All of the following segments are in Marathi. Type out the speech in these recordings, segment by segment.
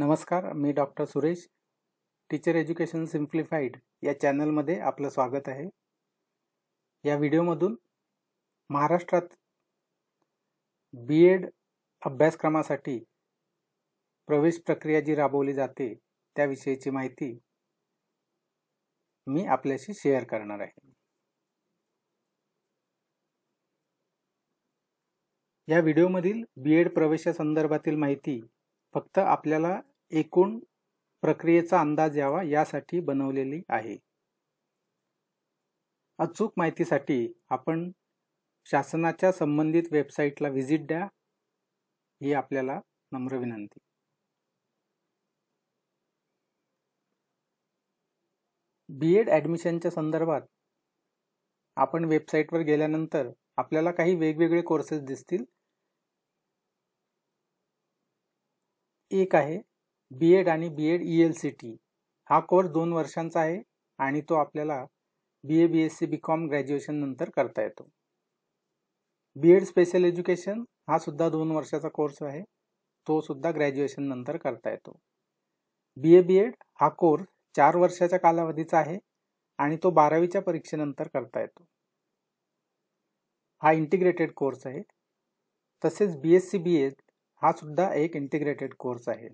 नमस्कार मी doctor Suresh teacher education simplified या चॅनलमध्ये आपलं स्वागत आहे या व्हिडिओमधून महाराष्ट्रात बी एड अभ्यासक्रमासाठी प्रवेश प्रक्रिया जी राबवली जाते त्याविषयीची माहिती मी आपल्याशी शेअर करणार आहे या व्हिडिओमधील बी एड प्रवेशासंदर्भातील माहिती फक्त आपल्याला एकूण प्रक्रियेचा अंदाज यावा यासाठी बनवलेली आहे अचूक माहितीसाठी आपण शासनाच्या संबंधित वेबसाईटला व्हिजिट द्या ही आपल्याला नम्र विनंती बी एड ॲडमिशनच्या संदर्भात आपण वेबसाईटवर गेल्यानंतर आपल्याला काही वेगवेगळे कोर्सेस दिसतील एक आहे बी एड आणि B Ed E L C T हा कोर्स दोन वर्षांचा आहे आणि तो आपल्याला B A B S C B com graduation नंतर करता येतो बी एड स्पेशल एज्युकेशन हा सुद्धा दोन वर्षाचा कोर्स आहे तो सुद्धा ग्रॅज्युएशन नंतर करता येतो बी ए बी एड हा कोर्स चार वर्षाच्या कालावधीचा आहे आणि तो बारावीच्या परीक्षेनंतर करता येतो हा इंटिग्रेटेड कोर्स आहे तसेच B S C B Ed हा सुद्धा एक इंटिग्रेटेड कोर्स आहे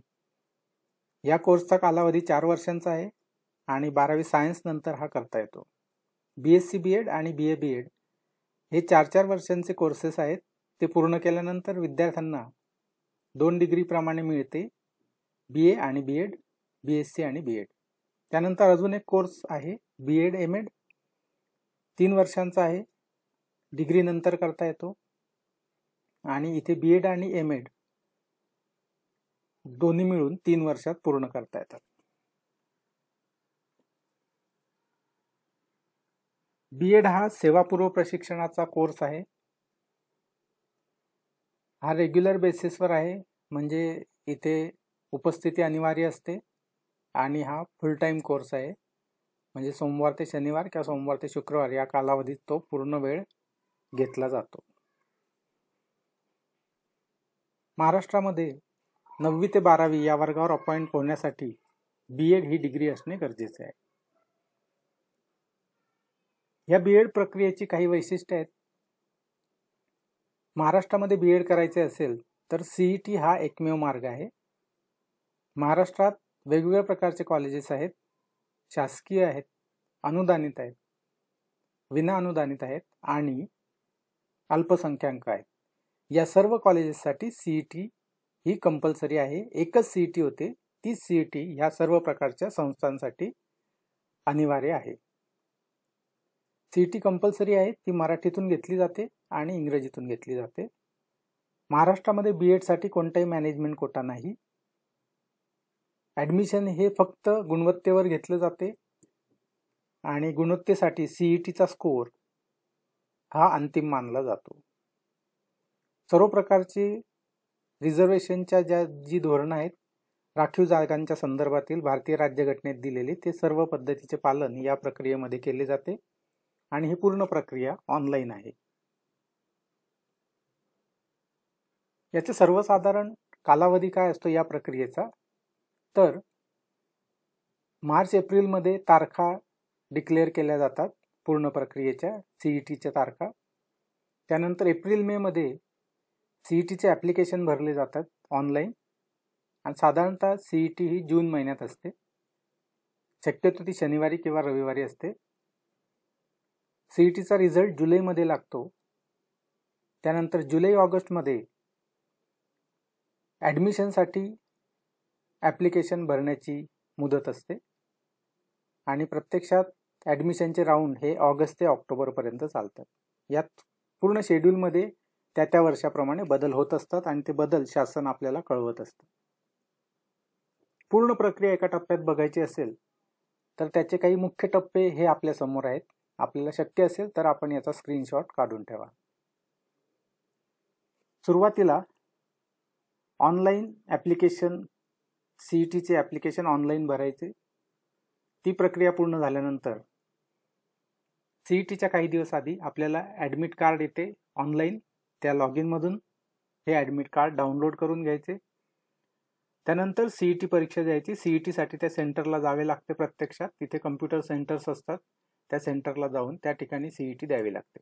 या कोर्सचा कालावधी चार वर्षांचा आहे आणि बारावी सायन्स नंतर हा करता येतो B S C B Ed आणि बी ए बी एड हे चार चार वर्षांचे कोर्सेस आहेत ते पूर्ण केल्यानंतर विद्यार्थ्यांना दोन डिग्रीप्रमाणे मिळते बी ए आणि B Ed B S C आणि बी एड त्यानंतर अजून एक कोर्स आहे बी एड एम एड तीन वर्षांचा आहे डिग्रीनंतर करता येतो आणि इथे बी एड आणि एम एड दोन्ही मिळून तीन वर्षात पूर्ण करता येतात बी एड हा सेवापूर्व प्रशिक्षणाचा कोर्स आहे हा रेग्युलर बेसिसवर आहे म्हणजे इथे उपस्थिती अनिवार्य असते आणि हा फुल टाईम कोर्स आहे म्हणजे सोमवार ते शनिवार किंवा सोमवार ते शुक्रवार या कालावधीत तो पूर्ण वेळ घेतला जातो महाराष्ट्रामध्ये नववी ते बारावी या वर्गावर अपॉइंट होण्यासाठी बी एड ही डिग्री असणे गरजेचे आहे या बी एड प्रक्रियेची काही वैशिष्ट्य आहेत महाराष्ट्रामध्ये बी एड करायचे असेल तर सीईटी e हा एकमेव मार्ग आहे महाराष्ट्रात वेगवेगळ्या प्रकारचे कॉलेजेस आहेत शासकीय आहेत अनुदानित आहेत विना अनुदानित आहेत आणि अल्पसंख्याक आहेत या सर्व कॉलेजेससाठी सीईटी ही कंपल्सरी आहे एकच सी ई टी होते ती सी ई टी ह्या सर्व प्रकारच्या संस्थांसाठी अनिवार्य आहे सी ई टी कंपल्सरी आहे ती मराठीतून घेतली जाते आणि इंग्रजीतून घेतली जाते महाराष्ट्रामध्ये बी एडसाठी e कोणताही मॅनेजमेंट कोटा नाही ॲडमिशन हे फक्त गुणवत्तेवर घेतलं जाते आणि गुणवत्तेसाठी सी ई टीचा स्कोअर हा अंतिम मानला जातो सर्व प्रकारची रिझर्वेशनच्या ज्या जी धोरणं आहेत राखीव जागांच्या संदर्भातील भारतीय राज्यघटनेत दिलेले ते सर्व पद्धतीचे पालन या प्रक्रियेमध्ये केले जाते आणि ही पूर्ण प्रक्रिया ऑनलाईन आहे याचे सर्वसाधारण कालावधी काय असतो या प्रक्रियेचा तर मार्च एप्रिलमध्ये तारखा डिक्लेअर केल्या जातात पूर्ण प्रक्रियेच्या सीई टीच्या तारखा त्यानंतर एप्रिल मेमध्ये ई टीचे ॲप्लिकेशन भरले जातात ऑनलाईन आणि साधारणतः सी ई टी ही जून महिन्यात असते शक्यतो ती शनिवारी किंवा रविवारी असते सी ई टीचा रिझल्ट जुलैमध्ये लागतो त्यानंतर जुलै ऑगस्टमध्ये ॲडमिशनसाठी ॲप्लिकेशन भरण्याची मुदत असते आणि प्रत्यक्षात ॲडमिशनचे राऊंड हे ऑगस्ट ते ऑक्टोबरपर्यंत चालतात यात पूर्ण शेड्यूलमध्ये त्या त्या वर्षाप्रमाणे बदल होत असतात आणि ते बदल शासन आपल्याला कळवत असतं पूर्ण प्रक्रिया एका टप्प्यात बघायची असेल तर त्याचे काही मुख्य टप्पे हे आपल्या समोर आहेत आपल्याला शक्य असेल तर आपण याचा स्क्रीनशॉट काढून ठेवा सुरुवातीला ऑनलाईन ॲप्लिकेशन सीईटीचे ॲप्लिकेशन ऑनलाईन भरायचे ती प्रक्रिया पूर्ण झाल्यानंतर सीईटीच्या e काही दिवस आधी आपल्याला ॲडमिट कार्ड येते ऑनलाईन त्या लॉग इनमधून हे ऍडमिट कार्ड डाउनलोड करून घ्यायचे त्यानंतर सीईटी e परीक्षा द्यायची सीईटीसाठी e त्या सेंटरला जावे लागते प्रत्यक्षात तिथे कम्प्युटर सेंटर्स असतात त्या सेंटरला जाऊन त्या ठिकाणी सीईटी e द्यावी लागते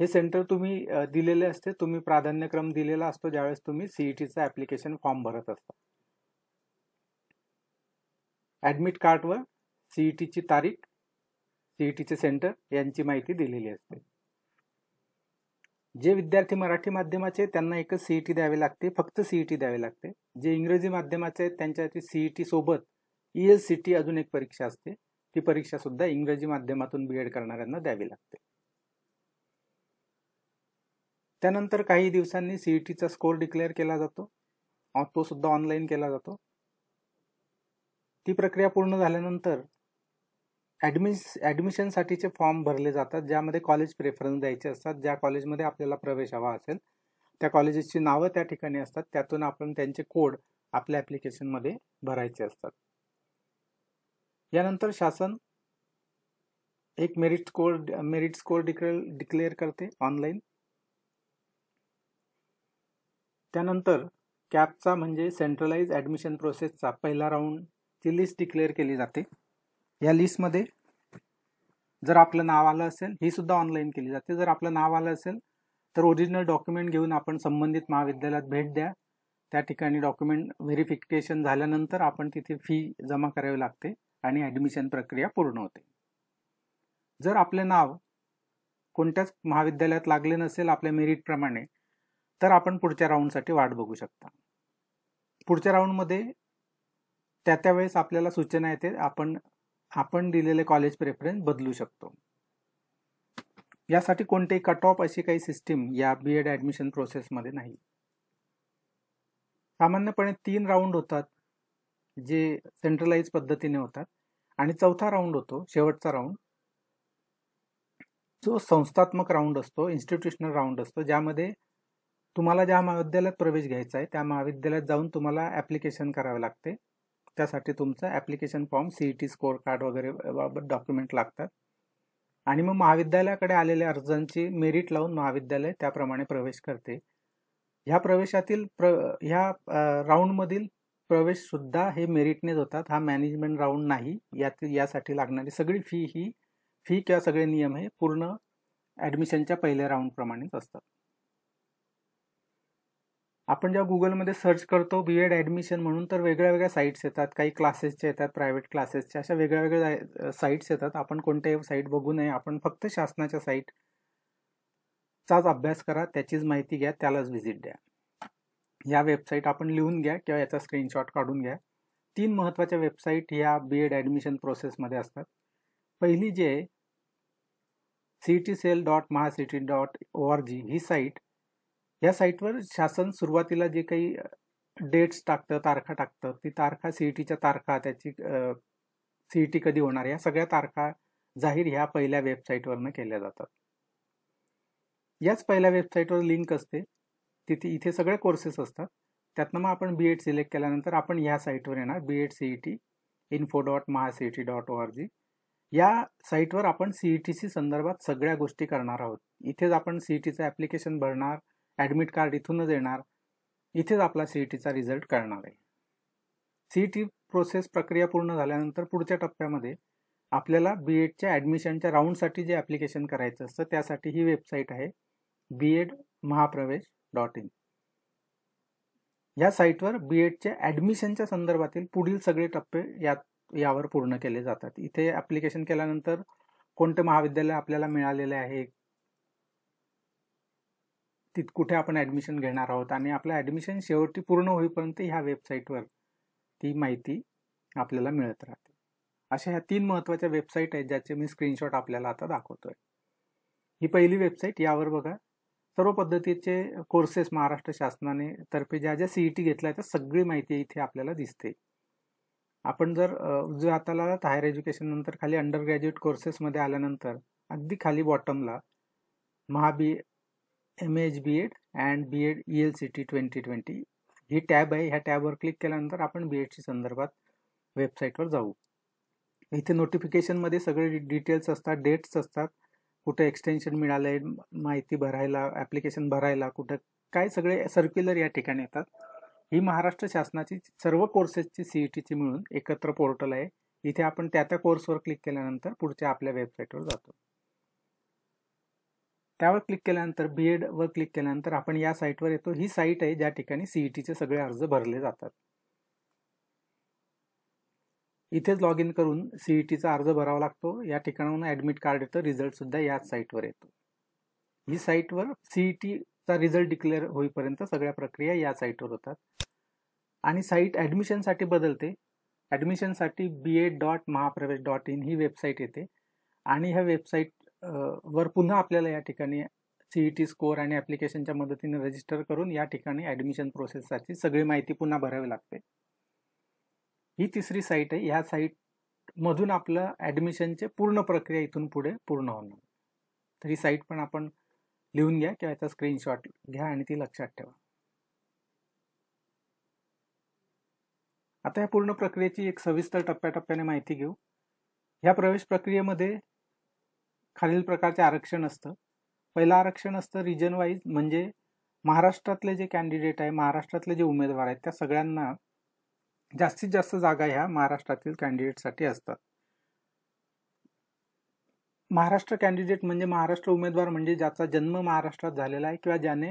हे सेंटर तुम्ही दिलेले असते तुम्ही प्राधान्यक्रम दिलेला असतो ज्यावेळेस तुम्ही सीईटीचा ऍप्लिकेशन फॉर्म भरत असता ॲडमिट कार्डवर सीईटीची तारीख सीईटीचे सेंटर यांची माहिती दिलेली असते जे विद्यार्थी मराठी माध्यमाचे त्यांना एकच सीईटी e द्यावे लागते फक्त सीईटी e द्यावे लागते जे इंग्रजी माध्यमाचे आहेत त्यांच्या सीईटी e सोबत ई एस सी टी अजून एक परीक्षा असते ती परीक्षा सुद्धा इंग्रजी माध्यमातून बी एड करणाऱ्यांना द्यावी लागते त्यानंतर काही दिवसांनी सीईटीचा स्कोर डिक्लेअर केला जातो तो सुद्धा ऑनलाईन केला जातो ती प्रक्रिया पूर्ण झाल्यानंतर ॲडमिश ॲडमिशनसाठीचे फॉर्म भरले जातात ज्यामध्ये कॉलेज प्रेफरन्स द्यायचे असतात ज्या कॉलेजमध्ये आपल्याला प्रवेश हवा असेल त्या कॉलेजेसची नावं त्या ठिकाणी असतात त्यातून आपण त्यांचे कोड आपल्या ॲप्लिकेशनमध्ये भरायचे असतात यानंतर शासन एक merit score merit score declare declare करते ऑनलाईन त्यानंतर कॅपचा म्हणजे सेंट्रलाइज ॲडमिशन प्रोसेसचा पहिला राऊंडची लिस्ट डिक्लेअर केली जाते या लिस्टमध्ये जर आपलं नाव आलं असेल ही सुद्धा ऑनलाईन केली जाते जर आपलं नाव आलं असेल तर ओरिजिनल डॉक्युमेंट घेऊन आपण संबंधित महाविद्यालयात भेट द्या त्या ठिकाणी डॉक्युमेंट व्हेरिफिकेशन झाल्यानंतर आपण तिथे फी जमा करावी लागते आणि ॲडमिशन प्रक्रिया पूर्ण होते जर आपले नाव कोणत्याच महाविद्यालयात लागले नसेल आपल्या मेरिटप्रमाणे तर आपण पुढच्या राऊंडसाठी वाट बघू शकता पुढच्या राऊंडमध्ये त्या त्यावेळेस आपल्याला सूचना येते आपण आपण दिलेले कॉलेज प्रेफरन्स बदलू शकतो यासाठी कोणतेही कट ऑफ अशी काही सिस्टीम या बी एड ॲडमिशन प्रोसेसमध्ये नाही सामान्यपणे तीन राऊंड होतात जे सेंट्रलाइज पद्धतीने होतात आणि चौथा राऊंड होतो शेवटचा राऊंड जो संस्थात्मक राऊंड असतो इन्स्टिट्यूशनल राऊंड असतो ज्यामध्ये तुम्हाला ज्या महाविद्यालयात प्रवेश घ्यायचा आहे त्या महाविद्यालयात जाऊन तुम्हाला ॲप्लिकेशन करावे लागते त्यासाठी तुमचं application form C E T score card वगैरे बाबत डॉक्युमेंट लागतात आणि मग महाविद्यालयाकडे आलेल्या अर्जांची मेरिट लावून महाविद्यालय त्याप्रमाणे प्रवेश करते ह्या प्रवेशातील प्र ह्या राऊंडमधील प्रवेशसुद्धा हे मेरिटनेच होतात हा मॅनेजमेंट राऊंड नाही यात यासाठी लागणारी सगळी फी ही फी किंवा सगळे नियम हे पूर्ण ॲडमिशनच्या पहिल्या राऊंडप्रमाणेच असतात आपण जेव्हा गुगलमध्ये सर्च करतो बी एड ॲडमिशन म्हणून तर वेगळ्या वेगळ्या साईट्स येतात काही क्लासेसच्या येतात प्रायव्हेट क्लासेसच्या अशा वेगळ्या वेगळ्या साईट्स येतात आपण कोणत्याही साईट बघू नये आपण फक्त शासनाच्या साईट चाच अभ्यास करा त्याचीच माहिती घ्या त्यालाच व्हिजिट द्या या वेबसाईट आपण लिहून घ्या किंवा याचा स्क्रीनशॉट काढून घ्या तीन महत्त्वाच्या वेबसाईट ह्या बी एड ॲडमिशन प्रोसेसमध्ये असतात पहिली जी आहे सी टी सेल डॉट महासिटी डॉट ओ आर जी ही साईट या साईटवर शासन सुरुवातीला जे काही डेट्स टाकतं तारखा टाकतं ती तारखा टीच्या तारखा त्याची सीईटी कधी होणार या सगळ्या तारखा जाहीर ह्या पहिल्या वेबसाईटवरनं केल्या जातात याच पहिल्या वेबसाईटवर लिंक असते तिथे इथे सगळे कोर्सेस असतात त्यातनं मग आपण बी एड सिलेक्ट केल्यानंतर आपण ह्या साईटवर येणार B Ed CET info dot महासीईटी डॉट ओ आर जी या साईटवर आपण सीईटीसी संदर्भात सगळ्या गोष्टी करणार आहोत इथेच आपण सीईटीचं ॲप्लिकेशन भरणार ॲडमिट कार्ड इथूनच येणार इथेच आपला सी ई टीचा रिझल्ट कळणार आहे सी टी प्रोसेस प्रक्रिया पूर्ण झाल्यानंतर पुढच्या टप्प्यामध्ये आपल्याला बी एडच्या ॲडमिशनच्या राऊंडसाठी जे ॲप्लिकेशन करायचं असतं त्यासाठी ही वेबसाईट आहे B Ed Mahapravesh dot in या साईटवर बी एडच्या ॲडमिशनच्या संदर्भातील पुढील सगळे टप्पे यात यावर पूर्ण केले जातात इथे ॲप्लिकेशन केल्यानंतर कोणते महाविद्यालय आपल्याला मिळालेले आहे तिथ कुठे आपण ॲडमिशन घेणार आहोत आणि आपलं ॲडमिशन शेवटी पूर्ण होईपर्यंत ह्या वेबसाईटवर ती माहिती आपल्याला मिळत राहते अशा ह्या तीन महत्त्वाच्या वेबसाईट आहेत ज्याचे मी स्क्रीनशॉट आपल्याला आता दाखवतोय ही पहिली वेबसाईट यावर बघा सर्व पद्धतीचे कोर्सेस महाराष्ट्र शासनाने तर्फे ज्या ज्या टी घेतल्या त्या सगळी माहिती इथे आपल्याला दिसते आपण जर जो हाताला हायर एज्युकेशन नंतर खाली अंडर ग्रॅज्युएट कोर्सेसमध्ये आल्यानंतर अगदी खाली बॉटमला महाबी M H B Ed and B Ed E L C T twenty twenty ही टॅब आहे ह्या टॅबवर क्लिक केल्यानंतर आपण बी एडची संदर्भात वेबसाईटवर जाऊ इथे नोटिफिकेशनमध्ये सगळे डिटेल्स असतात डेट्स असतात कुठं एक्सटेन्शन मिळालं आहे माहिती भरायला ॲप्लिकेशन भरायला कुठं काय सगळे सर्क्युलर या ठिकाणी येतात ही महाराष्ट्र शासनाची सर्व कोर्सेसची सी ई टीची मिळून एकत्र पोर्टल आहे इथे आपण त्या त्या कोर्सवर क्लिक केल्यानंतर पुढच्या आपल्या वेबसाईटवर जातो त्यावर क्लिक केल्यानंतर बी एडवर क्लिक केल्यानंतर आपण या साईटवर येतो ही साईट आहे ज्या ठिकाणी सीईटीचे e सगळे अर्ज भरले जातात इथेच लॉग इन करून सीईटीचा e अर्ज भरावा लागतो या ठिकाणाहून ॲडमिट कार्ड येतं रिझल्टसुद्धा याच साईटवर येतो ही साईटवर सीईटीचा रिझल्ट डिक्लेअर होईपर्यंत सगळ्या प्रक्रिया या साईटवर होतात आणि साईट ॲडमिशनसाठी बदलते ॲडमिशनसाठी B Ed dot Mahapravesh dot in ही वेबसाईट येते आणि ह्या वेबसाईट वर पुन्हा आपल्याला या ठिकाणी सीईटी स्कोर e आणि ॲप्लिकेशनच्या मदतीने रजिस्टर करून या ठिकाणी ॲडमिशन प्रोसेससाठी सगळी माहिती पुन्हा भरावी लागते ही तिसरी साईट आहे ह्या साईटमधून आपलं ॲडमिशनचे पूर्ण प्रक्रिया इथून पुढे पूर्ण होणार तर ही साईट पण आपण लिहून घ्या किंवा याचा स्क्रीनशॉट घ्या आणि ती लक्षात ठेवा आता या पूर्ण प्रक्रियेची एक सविस्तर टप्प्याटप्प्याने माहिती घेऊ ह्या प्रवेश प्रक्रियेमध्ये खालील प्रकारचे आरक्षण असतं पहिलं आरक्षण असतं रिजन वाईज म्हणजे महाराष्ट्रातले जे कॅन्डिडेट आहे महाराष्ट्रातले जे उमेदवार आहेत त्या सगळ्यांना जास्तीत जास्त जागा ह्या महाराष्ट्रातील कॅन्डिडेटसाठी असतात महाराष्ट्र कॅन्डिडेट म्हणजे महाराष्ट्र उमेदवार म्हणजे ज्याचा जन्म महाराष्ट्रात झालेला आहे किंवा ज्याने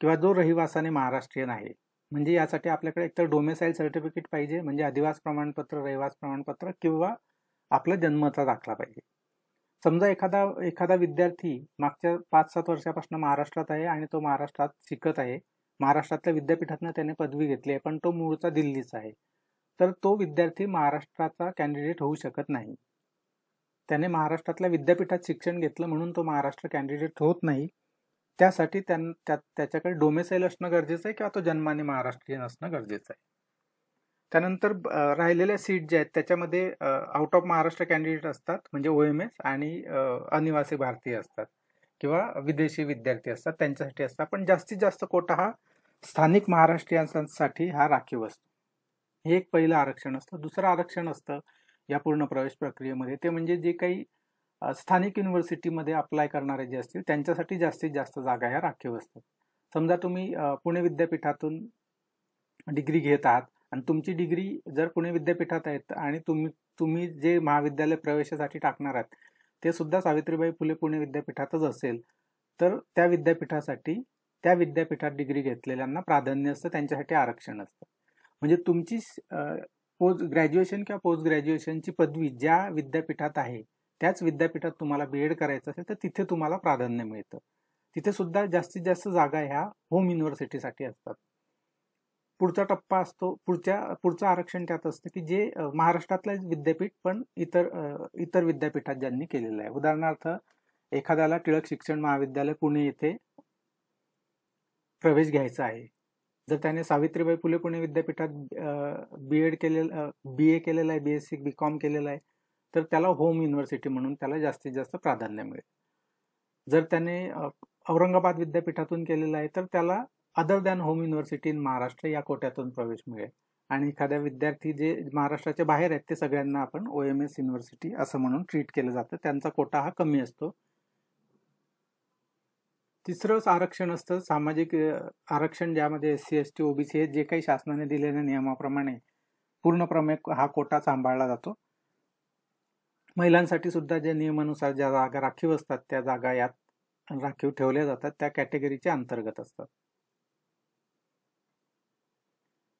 किंवा जो रहिवासाने महाराष्ट्रीयन आहे म्हणजे यासाठी आपल्याकडे एकतर डोमेसाईल सर्टिफिकेट पाहिजे म्हणजे अधिवास प्रमाणपत्र रहिवास प्रमाणपत्र किंवा आपला जन्मचा दाखला पाहिजे समजा एखादा एखादा विद्यार्थी मागच्या पाच सात वर्षापासून महाराष्ट्रात आहे आणि तो महाराष्ट्रात शिकत आहे महाराष्ट्रातल्या विद्यापीठातनं त्याने पदवी घेतली आहे पण तो मूळचा दिल्लीचा आहे तर तो विद्यार्थी महाराष्ट्राचा कॅन्डिडेट होऊ शकत नाही त्याने महाराष्ट्रातल्या विद्यापीठात शिक्षण घेतलं म्हणून तो महाराष्ट्र कॅन्डिडेट होत नाही त्यासाठी त्याच्याकडे डोमेसाईल असणं गरजेचं आहे किंवा तो जन्माने महाराष्ट्रीयन असणं गरजेचं आहे त्यानंतर राहिलेल्या सीट ज्या आहेत त्याच्यामध्ये आउट ऑफ महाराष्ट्र कॅन्डिडेट असतात म्हणजे ओ एम एस आणि अनिवासी भारतीय असतात किंवा विदेशी विद्यार्थी असतात त्यांच्यासाठी असतात पण जास्तीत जास्त कोटा हा स्थानिक महाराष्ट्रीयांसाठी हा राखीव असतो हे एक पहिलं आरक्षण असतं दुसरं आरक्षण असतं या पूर्ण प्रवेश प्रक्रियेमध्ये ते म्हणजे जे काही स्थानिक युनिव्हर्सिटीमध्ये अप्लाय करणारे जे असतील त्यांच्यासाठी जास्तीत जास्त जागा ह्या राखीव असतात समजा तुम्ही पुणे विद्यापीठातून डिग्री घेत आहात आणि तुमची डिग्री जर पुणे विद्यापीठात आहेत आणि तुम्ही तुम्ही जे महाविद्यालय प्रवेशासाठी टाकणार आहात ते सुद्धा सावित्रीबाई फुले पुणे विद्यापीठातच असेल तर त्या विद्यापीठासाठी त्या विद्यापीठात डिग्री घेतलेल्यांना प्राधान्य असतं त्यांच्यासाठी आरक्षण असतं म्हणजे तुमची पोस्ट ग्रॅज्युएशन किंवा पोस्ट ग्रॅज्युएशनची पदवी ज्या विद्यापीठात आहे त्याच विद्यापीठात तुम्हाला बी एड करायचं असेल तर तिथे तुम्हाला प्राधान्य मिळतं तिथे सुद्धा जास्तीत जास्त जागा ह्या होम युनिव्हर्सिटीसाठी असतात पुढचा टप्पा असतो पुढच्या पुढचं आरक्षण त्यात असतं की जे महाराष्ट्रातलं विद्यापीठ पण इतर इतर विद्यापीठात ज्यांनी केलेलं आहे उदाहरणार्थ एखाद्याला टिळक शिक्षण महाविद्यालय पुणे येथे प्रवेश घ्यायचा आहे जर त्याने सावित्रीबाई फुले पुणे विद्यापीठात बी एड केलेलं बी ए केलेलं आहे B S C B Com केलेलं आहे तर त्याला होम युनिव्हर्सिटी म्हणून त्याला जास्तीत जास्त प्राधान्य मिळेल जर त्याने औरंगाबाद विद्यापीठातून केलेलं आहे तर त्याला other than home university in Maharashtra या कोट्यातून प्रवेश मिळेल आणि एखाद्या विद्यार्थी जे महाराष्ट्राच्या बाहेर आहेत ते सगळ्यांना आपण ओ एम एस युनिव्हर्सिटी असं म्हणून ट्रीट केलं जातं त्यांचा कोटा हा कमी असतो तिसरंच आरक्षण असतं सामाजिक आरक्षण ज्यामध्ये S C S T OBC हे जे काही शासनाने दिलेल्या नियमाप्रमाणे पूर्णप्रमे हा कोटा सांभाळला जातो महिलांसाठी सुद्धा ज्या नियमानुसार ज्या जागा राखीव असतात त्या जागा यात राखीव ठेवल्या जातात त्या कॅटेगरीच्या अंतर्गत असतात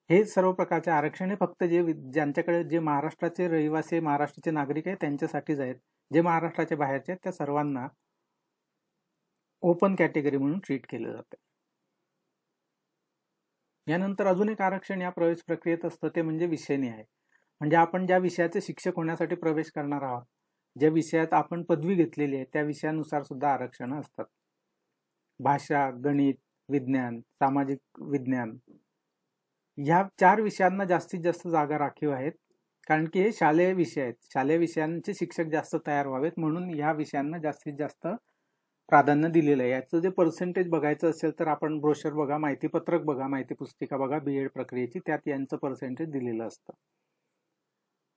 हे सर्व प्रकारचे आरक्षण हे फक्त जे ज्यांच्याकडे जे महाराष्ट्राचे रहिवासी महाराष्ट्राचे नागरिक आहेत त्यांच्यासाठीच आहेत जे महाराष्ट्राच्या बाहेरचे आहेत त्या सर्वांना ओपन कॅटेगरी म्हणून ट्रीट केलं जातं यानंतर अजून एक आरक्षण या प्रवेश प्रक्रियेत असतं ते म्हणजे विषयने आहे म्हणजे आपण ज्या विषयाचे शिक्षक होण्यासाठी प्रवेश करणार आहोत ज्या विषयात आपण पदवी घेतलेली आहे त्या विषयानुसार सुद्धा आरक्षण असतात भाषा गणित विज्ञान सामाजिक विज्ञान ह्या चार विषयांना जास्तीत जास्त जागा राखीव आहेत कारण की हे शालेय विषय आहेत शालेय विषयांचे शिक्षक जास्त तयार व्हावेत म्हणून ह्या विषयांना जास्तीत जास्त प्राधान्य दिलेलं आहे याचं जे पर्सेंटेज बघायचं असेल तर आपण ब्रोशर बघा माहितीपत्रक बघा माहिती पुस्तिका बघा बी एड प्रक्रियेची त्यात यांचं पर्सेंटेज दिलेलं असतं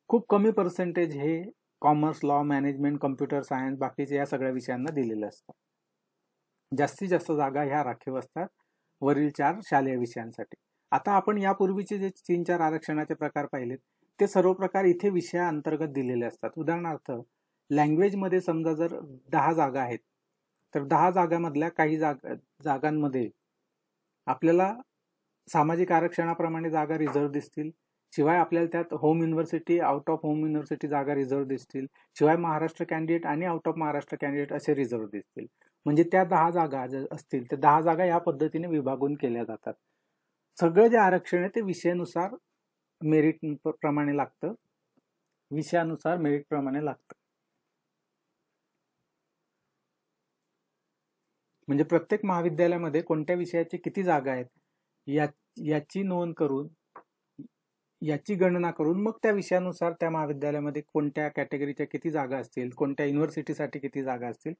खूप कमी पर्सेंटेज हे commerce law management computer science बाकीचे या सगळ्या विषयांना दिलेलं असतं जास्तीत जास्त जागा ह्या राखीव असतात वरील चार शालेय विषयांसाठी आता आपण यापूर्वीचे जे तीन चार आरक्षणाचे प्रकार पाहिलेत ते सर्व प्रकार इथे विषयाअंतर्गत दिलेले असतात उदाहरणार्थ लँग्वेजमध्ये समजा जर दहा जागा आहेत तर दहा जागामधल्या काही जाग जागांमध्ये आपल्याला सामाजिक आरक्षणाप्रमाणे जागा रिझर्व्ह दिसतील शिवाय आपल्याला त्यात home university out of home university जागा रिझर्व्ह दिसतील शिवाय महाराष्ट्र कॅन्डिडेट आणि आउट ऑफ महाराष्ट्र कॅन्डिडेट असे रिझर्व्ह दिसतील म्हणजे त्या दहा जागा असतील तर दहा जागा या पद्धतीने विभागून केल्या जातात सगळं जे आरक्षण आहे ते विषयानुसार मेरिट प्रमाणे लागतं विषयानुसार मेरिट प्रमाणे लागतं म्हणजे प्रत्येक महाविद्यालयामध्ये कोणत्या विषयाची किती जागा आहेत या याची नोंद करून याची गणना करून मग त्या विषयानुसार त्या महाविद्यालयामध्ये कोणत्या कॅटेगरीच्या किती जागा असतील कोणत्या युनिव्हर्सिटीसाठी किती जागा असतील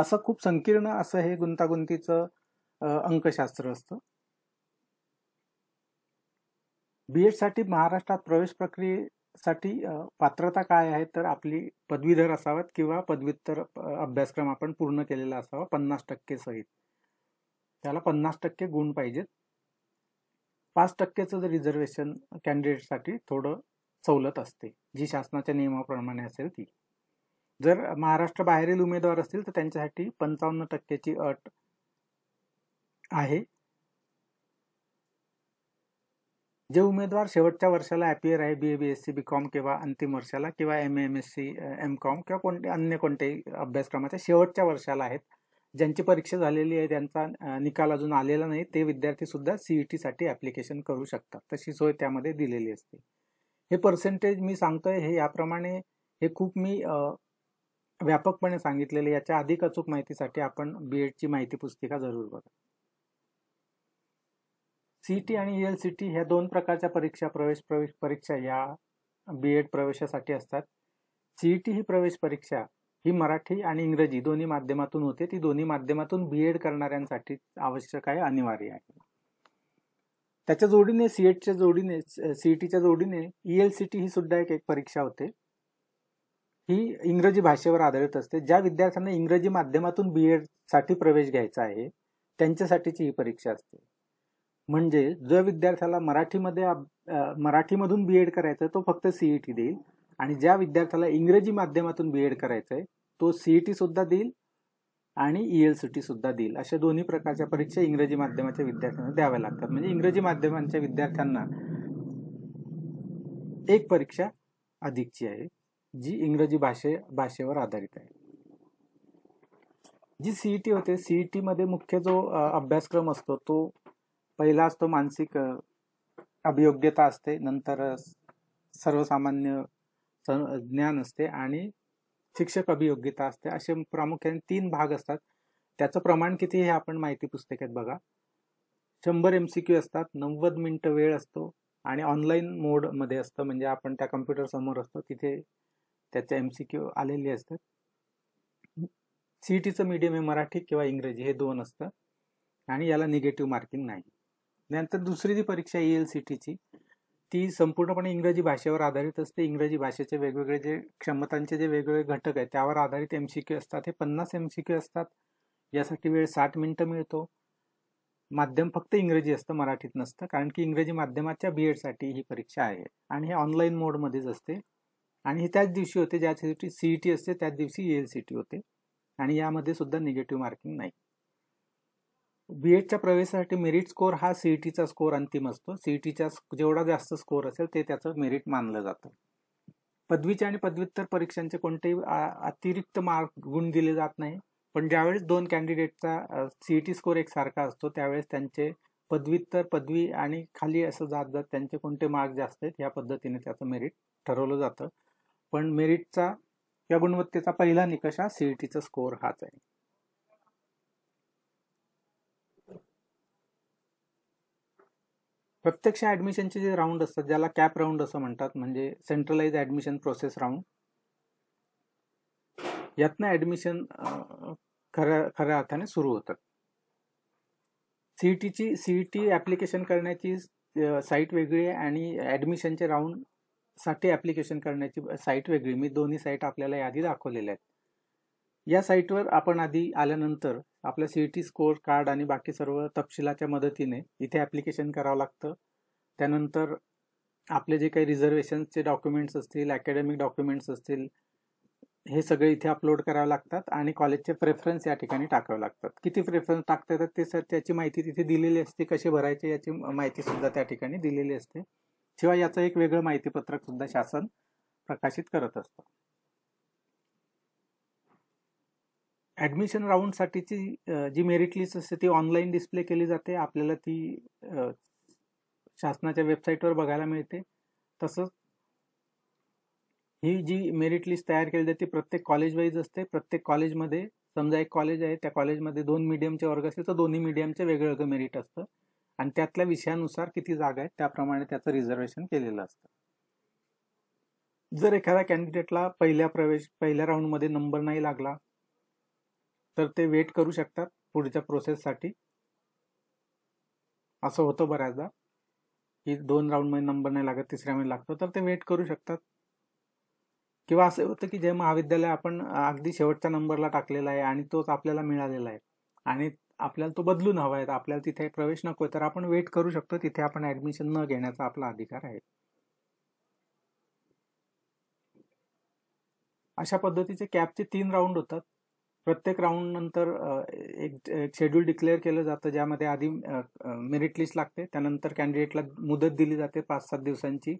असं खूप संकीर्ण असं हे गुंतागुंतीचं अंकशास्त्र असतं बी साठी महाराष्ट्रात प्रवेश प्रक्रियेसाठी पात्रता काय आहे तर आपली पदवीधर असावेत किंवा पदव्युत्तर अभ्यासक्रम आपण पूर्ण केलेला असावा पन्नास टक्के सहित त्याला पन्नास टक्के गुण पाहिजेत पाच टक्केचं जर रिझर्वेशन कॅन्डिडेटसाठी थोडं सवलत असते जी शासनाच्या नियमाप्रमाणे असेल ती जर महाराष्ट्र बाहेरील उमेदवार असतील तर त्यांच्यासाठी पंचावन्न टक्क्याची अट आहे जे उमेदवार शेवटच्या वर्षाला ॲपियर आहे B A B S C B Com किंवा अंतिम वर्षाला किंवा M M S C M Com किंवा कोणते अन्य कोणत्याही अभ्यासक्रमाच्या शेवटच्या वर्षाला आहेत ज्यांची परीक्षा झालेली आहे त्यांचा निकाल अजून आलेला नाही ते विद्यार्थी सुद्धा e साठी ॲप्लिकेशन करू शकतात तशी सोय त्यामध्ये दिलेली असते हे पर्सेंटेज मी सांगतोय हे याप्रमाणे हे खूप मी व्यापकपणे सांगितलेले याच्या अधिक अचूक माहितीसाठी आपण बी एडची e माहिती पुस्तिका जरूर बघा सी आणि एल सी टी ह्या दोन प्रकारच्या परीक्षा प्रवेश प्रवेश परीक्षा या बी एड प्रवेशासाठी असतात सीईटी e ही प्रवेश परीक्षा ही मराठी आणि इंग्रजी दोन्ही माध्यमातून होते ती दोन्ही माध्यमातून बी एड करणाऱ्यांसाठी आवश्यक आहे अनिवार्य आहे त्याच्या जोडीने सी जोडीने सीईटीच्या e जोडीने ईएलसीटी सी टी ही सुद्धा एक एक परीक्षा होते ही इंग्रजी भाषेवर आधारित असते ज्या विद्यार्थ्यांना इंग्रजी माध्यमातून बी एड साठी प्रवेश घ्यायचा आहे त्यांच्यासाठीची ही परीक्षा असते म्हणजे जो विद्यार्थ्याला मराठीमध्ये मराठीमधून बी एड करायचं तो फक्त सीईटी e देईल आणि ज्या विद्यार्थ्याला इंग्रजी माध्यमातून बी एड करायचं आहे तो सीईटी e सुद्धा देईल आणि ई एल सी टी सुद्धा देईल अशा दोन्ही प्रकारच्या परीक्षा इंग्रजी माध्यमाच्या विद्यार्थ्यांना द्याव्या लागतात म्हणजे इंग्रजी माध्यमांच्या विद्यार्थ्यांना एक परीक्षा अधिकची आहे जी इंग्रजी भाषे भाषेवर आधारित आहे जी सीईटी e होते सीईटी मध्ये मुख्य जो अभ्यासक्रम असतो तो पहिला असतो मानसिक अभियोग्यता असते नंतर सर्वसामान्य ज्ञान असते आणि शिक्षक अभियोग्यता असते असे प्रामुख्याने तीन भाग असतात त्याचं प्रमाण किती हे आपण माहिती पुस्तकात बघा शंभर एम सी क्यू असतात नव्वद मिनटं वेळ असतो आणि ऑनलाईन मोडमध्ये असतं म्हणजे आपण त्या कम्प्युटर समोर असतो तिथे त्याच्या एम सी क्यू आलेले असतात टीचं मीडियम हे मराठी किंवा इंग्रजी हे दोन असतं आणि याला निगेटिव्ह मार्किंग नाही नंतर दुसरी जी परीक्षा ई एल सी टीची ती संपूर्णपणे इंग्रजी भाषेवर आधारित असते इंग्रजी भाषेचे वेगवेगळे जे क्षमतांचे जे वेगवेगळे घटक आहेत त्यावर आधारित एम सी क्यू असतात हे पन्नास एम सी क्यू असतात यासाठी वेळ साठ मिनिटं मिळतो माध्यम फक्त इंग्रजी असतं मराठीत नसतं कारण की इंग्रजी माध्यमाच्या बी एडसाठी ही परीक्षा आहे आणि हे ऑनलाईन मोडमध्येच असते आणि हे त्याच दिवशी होते ज्या सीई टी e असते त्याच दिवशी ई एल सी टी होते आणि यामध्ये सुद्धा निगेटिव्ह मार्किंग नाही बी एडच्या प्रवेशासाठी मेरिट स्कोर हा सीईटीचा e स्कोअर अंतिम असतो सीईटीचा e जेवढा जास्त स्कोअर असेल ते त्याचं मेरिट मानलं जातं पदवीच्या आणि पदव्युत्तर परीक्षांचे कोणतेही अतिरिक्त मार्क गुण दिले जात नाही पण ज्यावेळेस दोन कॅन्डिडेटचा सीईटी स्कोअर एकसारखा असतो त्यावेळेस त्यांचे पदव्युत्तर पदवी आणि खाली असं जात जात त्यांचे कोणते मार्क जास्त आहेत या पद्धतीने त्याचं मेरिट ठरवलं जातं पण मेरिटचा या गुणवत्तेचा पहिला निकष हा सीईटीचा e स्कोअर हाच आहे प्रत्यक्ष ऍडमिशनचे जे राऊंड असतात ज्याला कॅप राऊंड असं म्हणतात म्हणजे सेंट्रलाइज ॲडमिशन प्रोसेस राऊंड यातनं ॲडमिशन खऱ्या खऱ्या अर्थाने सुरू होतात सीईटीची टी ॲप्लिकेशन करण्याची साईट वेगळी आहे आणि ॲडमिशनचे राऊंड साठी ॲप्लिकेशन करण्याची साईट वेगळी मी दोन्ही साईट आपल्याला यादी दाखवलेल्या आहेत या साईटवर आपण आधी आल्यानंतर आपलं टी स्कोर कार्ड आणि बाकी सर्व तपशिलाच्या मदतीने इथे ॲप्लिकेशन करावं लागतं त्यानंतर आपले जे काही रिझर्वेशनचे डॉक्युमेंट्स असतील अकॅडमिक डॉक्युमेंट्स असतील हे सगळे इथे अपलोड करावे लागतात आणि कॉलेजचे प्रेफरन्स या ठिकाणी टाकावे लागतात किती प्रेफरन्स टाकतात ते सर त्याची माहिती तिथे दिलेली असते कसे भरायचे याची माहिती सुद्धा त्या ठिकाणी दिलेली असते शिवाय याचं एक वेगळं माहितीपत्रक सुद्धा शासन प्रकाशित करत असतं ॲडमिशन राऊंडसाठीची जी मेरिट लिस्ट असते ती ऑनलाईन डिस्प्ले केली जाते आपल्याला ती शासनाच्या वेबसाईटवर बघायला मिळते तसंच ही जी मेरिट लिस्ट तयार केली जाते ती प्रत्येक कॉलेज असते प्रत्येक कॉलेजमध्ये समजा एक कॉलेज आहे त्या कॉलेजमध्ये दोन मीडियमचे वर्ग असेल तर दोन्ही मीडियमचे वेगळं वेगळं मेरिट असतं आणि त्यातल्या विषयानुसार किती जागा आहेत त्याप्रमाणे त्याचं रिझर्वेशन केलेलं असतं जर एखाद्या कॅन्डिडेटला पहिल्या प्रवेश पहिल्या राऊंडमध्ये नंबर नाही लागला तर ते वेट करू शकतात पुढच्या प्रोसेससाठी असं होतं बऱ्याचदा की दोन राऊंडमध्ये नंबर नाही लागत तिसऱ्या तिसऱ्यामध्ये लागतो तर ते वेट करू शकतात किंवा असं होतं की जे महाविद्यालय आपण अगदी शेवटच्या नंबरला टाकलेला आहे आणि तोच आपल्याला मिळालेला आहे आणि आपल्याला तो बदलून हवा आहे आपल्याला तिथे प्रवेश नको तर आपण वेट करू शकतो तिथे आपण ऍडमिशन न घेण्याचा आपला अधिकार आहे अशा पद्धतीचे कॅपचे तीन राऊंड होतात प्रत्येक राऊंड नंतर एक शेड्यूल डिक्लेअर केलं जातं ज्यामध्ये आधी मेरिट लिस्ट लागते त्यानंतर कॅन्डिडेटला मुदत दिली जाते पाच सात दिवसांची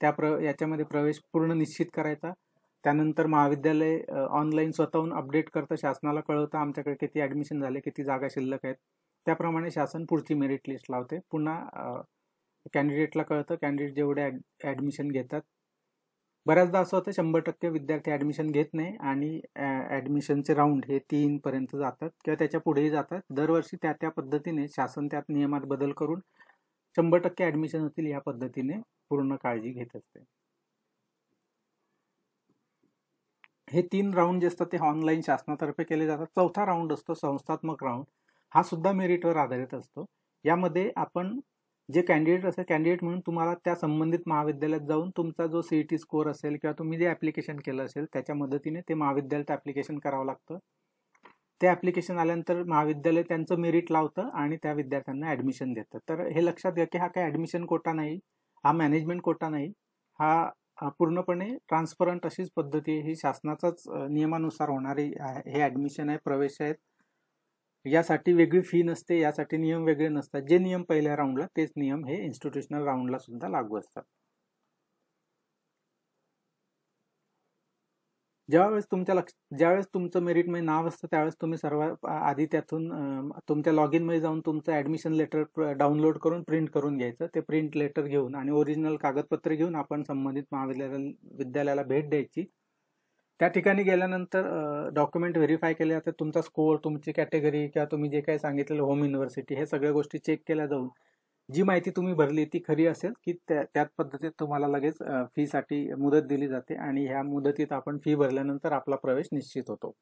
त्या प्र याच्यामध्ये प्रवेश पूर्ण निश्चित करायचा त्यानंतर महाविद्यालय ऑनलाईन स्वतःहून अपडेट करतं शासनाला कळवतं आमच्याकडे किती ॲडमिशन झाले किती जागा शिल्लक आहेत त्याप्रमाणे शासन पुढची मेरिट लिस्ट लावते पुन्हा कॅन्डिडेटला कळतं कॅन्डिडेट जेवढे ॲडमिशन घेतात बऱ्याचदा असं होतं शंभर टक्के विद्यार्थी ॲडमिशन घेत नाही आणि ॲडमिशनचे राऊंड हे तीनपर्यंत जातात किंवा त्याच्या पुढेही जातात दरवर्षी त्या त्या पद्धतीने शासन त्यात नियमात बदल करून शंभर टक्के ॲडमिशन होतील या पद्धतीने पूर्ण काळजी घेत असते हे तीन राऊंड जे असतात ते ऑनलाईन शासनातर्फे केले जातात चौथा राऊंड असतो संस्थात्मक राऊंड हा सुद्धा मेरिटवर आधारित असतो यामध्ये आपण जे कॅन्डिडेट असेल कॅन्डिडेट म्हणून तुम्हाला त्या संबंधित महाविद्यालयात जाऊन तुमचा जो सीईटी स्कोर e असेल किंवा तुम्ही जे ॲप्लिकेशन केलं असेल त्याच्या मदतीने ते महाविद्यालयात ॲप्लिकेशन करावं लागतं ते ॲप्लिकेशन आल्यानंतर महाविद्यालय त्यांचं मेरिट लावतं आणि त्या विद्यार्थ्यांना ॲडमिशन देतं तर हे लक्षात घ्या की हा काही ऍडमिशन कोटा नाही हा मॅनेजमेंट कोटा नाही हा पूर्णपणे ट्रान्सपरंट अशीच पद्धती ही शासनाचाच नियमानुसार होणारी हे ॲडमिशन आहे प्रवेश आहेत यासाठी वेगळी फी नसते यासाठी नियम वेगळे नसतात जे नियम पहिल्या राऊंडला तेच नियम हे इन्स्टिट्युशनल राऊंडला सुद्धा लागू असतात ज्यावेळेस तुमच्या लक्ष ज्यावेळेस तुमचं मेरिटमध्ये नाव असतं त्यावेळेस तुम्ही सर्व आधी त्यातून तुमच्या लॉग इनमध्ये जाऊन तुमचं ॲडमिशन लेटर डाउनलोड करून प्रिंट करून घ्यायचं ते प्रिंट लेटर घेऊन आणि ओरिजिनल कागदपत्र घेऊन आपण संबंधित महाविद्यालय विद्यालयाला भेट द्यायची त्या ठिकाणी गेल्यानंतर डॉक्युमेंट व्हेरीफाय केले जातात तुमचा स्कोअर तुमची कॅटेगरी किंवा तुम्ही जे काही सांगितलेलं होम युनिव्हर्सिटी हे सगळ्या गोष्टी चेक केल्या जाऊन जी माहिती तुम्ही भरली ती खरी असेल की त्याच पद्धतीत तुम्हाला लगेच फीसाठी मुदत दिली जाते आणि ह्या मुदतीत आपण फी भरल्यानंतर आपला प्रवेश निश्चित होतो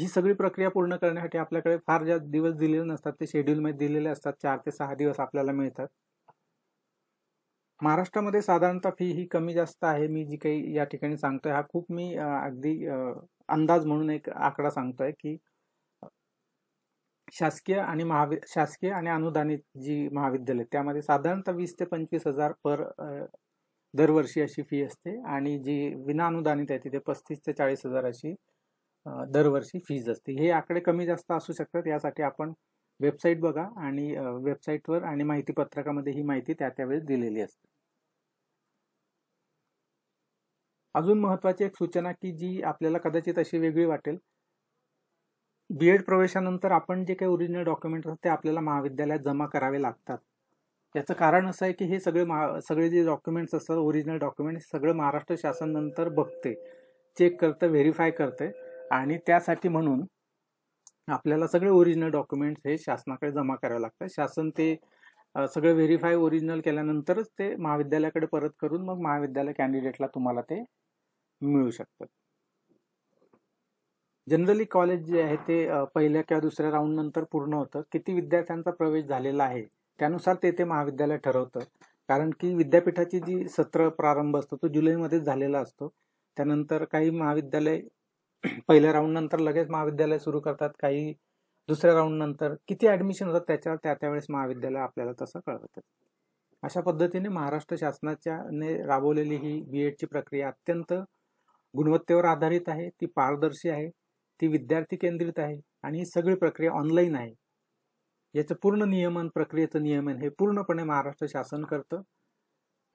ही सगळी प्रक्रिया पूर्ण करण्यासाठी आपल्याकडे फार ज्या दिवस दिलेले नसतात ते शेड्यूलमध्ये दिलेले असतात चार ते सहा दिवस आपल्याला मिळतात महाराष्ट्रामध्ये साधारणतः फी ही कमी जास्त आहे मी जी काही या ठिकाणी सांगतोय हा खूप मी अगदी अंदाज म्हणून एक आकडा सांगतोय की शासकीय आणि महावि शासकीय आणि अनुदानित जी महाविद्यालय त्यामध्ये साधारणतः वीस ते पंचवीस हजार पर दरवर्षी अशी फी असते आणि जी विना अनुदानित आहे तिथे पस्तीस ते चाळीस हजार अशी दरवर्षी फीज असते हे आकडे कमी जास्त असू शकतात यासाठी आपण वेबसाईट बघा आणि वेबसाईटवर आणि माहिती पत्रकामध्ये ही माहिती त्या त्यावेळेस दिलेली असते अजून महत्वाची एक सूचना की जी आपल्याला कदाचित अशी वेगळी वाटेल बी एड प्रवेशानंतर आपण जे काही ओरिजिनल डॉक्युमेंट असतात ते आपल्याला महाविद्यालयात जमा करावे लागतात याचं कारण असं आहे की हे सगळे सगळे जे डॉक्युमेंट्स असतात ओरिजिनल डॉक्युमेंट सगळं महाराष्ट्र शासन नंतर बघते चेक करतं व्हेरीफाय करते आणि त्यासाठी म्हणून आपल्याला सगळे ओरिजिनल डॉक्युमेंट्स हे शासनाकडे जमा करावे लागतात शासन ते सगळं व्हेरीफाय ओरिजिनल केल्यानंतरच ते महाविद्यालयाकडे परत करून मग महाविद्यालय कॅन्डिडेटला तुम्हाला ते मिळू शकतात जनरली कॉलेज जे आहे ते पहिल्या किंवा दुसऱ्या राऊंड नंतर पूर्ण होतं किती विद्यार्थ्यांचा प्रवेश झालेला आहे त्यानुसार ते ते महाविद्यालय ठरवतं कारण की विद्यापीठाची जी सत्र प्रारंभ असतो तो जुलैमध्येच झालेला असतो त्यानंतर काही महाविद्यालय पहिल्या राऊंड नंतर लगेच महाविद्यालय सुरू करतात काही दुसऱ्या राऊंडनंतर नंतर किती ऍडमिशन होतात त्याच्यावर त्या त्यावेळेस महाविद्यालय आपल्याला तसं कळवतं अशा पद्धतीने महाराष्ट्र शासनाच्या ने राबवलेली ही बी एडची प्रक्रिया अत्यंत गुणवत्तेवर आधारित आहे ती पारदर्शी आहे ती विद्यार्थी केंद्रित आहे आणि ही सगळी प्रक्रिया ऑनलाईन आहे याचं पूर्ण नियमन प्रक्रियेचं नियमन हे पूर्णपणे महाराष्ट्र शासन करतं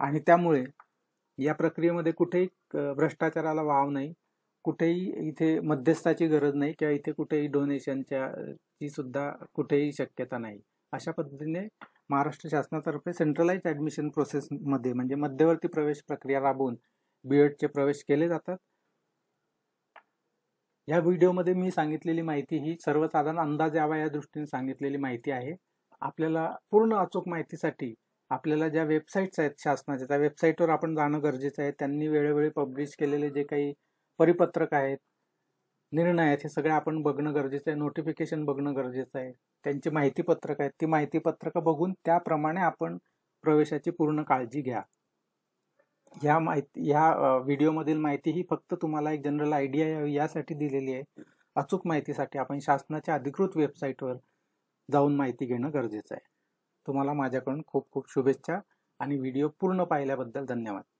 आणि त्यामुळे या प्रक्रियेमध्ये कुठेही भ्रष्टाचाराला वाव नाही कुठेही इथे मध्यस्थाची गरज नाही किंवा इथे कुठेही डोनेशनच्या ची सुद्धा कुठेही शक्यता नाही अशा पद्धतीने महाराष्ट्र शासनातर्फे सेंट्रलाइज ॲडमिशन प्रोसेसमध्ये म्हणजे मध्यवर्ती प्रवेश प्रक्रिया राबवून बी एडचे प्रवेश केले जातात या व्हिडिओमध्ये मी सांगितलेली माहिती ही सर्वसाधारण अंदाज यावा या दृष्टीने सांगितलेली माहिती आहे आपल्याला पूर्ण अचूक माहितीसाठी आपल्याला ज्या वेबसाईट्स आहेत शासनाच्या त्या वेबसाईटवर आपण जाणं गरजेचं आहे त्यांनी वेळोवेळी पब्लिश केलेले जे काही परिपत्रक आहेत निर्णय आहेत हे सगळे आपण बघणं गरजेचं आहे नोटिफिकेशन बघणं गरजेचं आहे त्यांची माहिती पत्रक आहेत ती माहिती पत्रकं बघून त्याप्रमाणे आपण प्रवेशाची पूर्ण काळजी घ्या ह्या माहिती ह्या व्हिडिओमधील माहिती ही फक्त तुम्हाला एक जनरल आयडिया यावी यासाठी दिलेली आहे अचूक माहितीसाठी आपण शासनाच्या अधिकृत वेबसाईटवर जाऊन माहिती घेणं गरजेचं आहे तुम्हाला माझ्याकडून खूप खूप शुभेच्छा आणि व्हिडिओ पूर्ण पाहिल्याबद्दल धन्यवाद